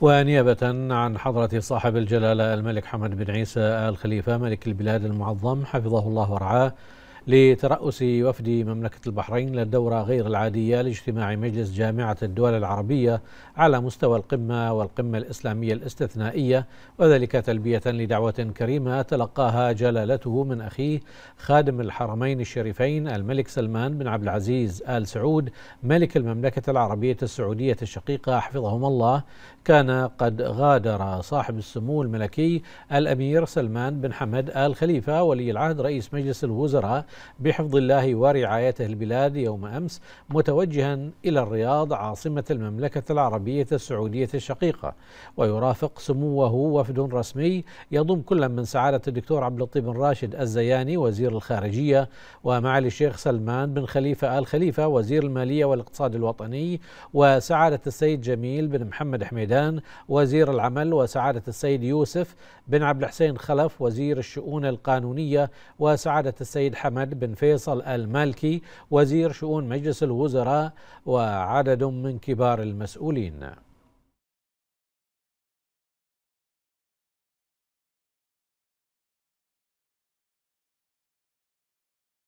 ونيابة عن حضرة صاحب الجلالة الملك حمد بن عيسى آل خليفة ملك البلاد المعظم حفظه الله ورعاه لترأس وفد مملكة البحرين للدورة غير العادية لاجتماع مجلس جامعة الدول العربية على مستوى القمة والقمة الإسلامية الاستثنائية وذلك تلبية لدعوة كريمة تلقاها جلالته من أخيه خادم الحرمين الشريفين الملك سلمان بن عبد العزيز آل سعود ملك المملكة العربية السعودية الشقيقة حفظهما الله كان قد غادر صاحب السمو الملكي الأمير سلمان بن حمد آل خليفة ولي العهد رئيس مجلس الوزراء بحفظ الله ورعايته البلاد يوم امس متوجها الى الرياض عاصمه المملكه العربيه السعوديه الشقيقه ويرافق سموه وفد رسمي يضم كل من سعاده الدكتور عبد اللطيف بن راشد الزياني وزير الخارجيه ومعالي الشيخ سلمان بن خليفه ال خليفه وزير الماليه والاقتصاد الوطني وسعاده السيد جميل بن محمد حميدان وزير العمل وسعاده السيد يوسف بن عبد الحسين خلف وزير الشؤون القانونيه وسعاده السيد حمد محمد بن فيصل المالكي وزير شؤون مجلس الوزراء وعدد من كبار المسؤولين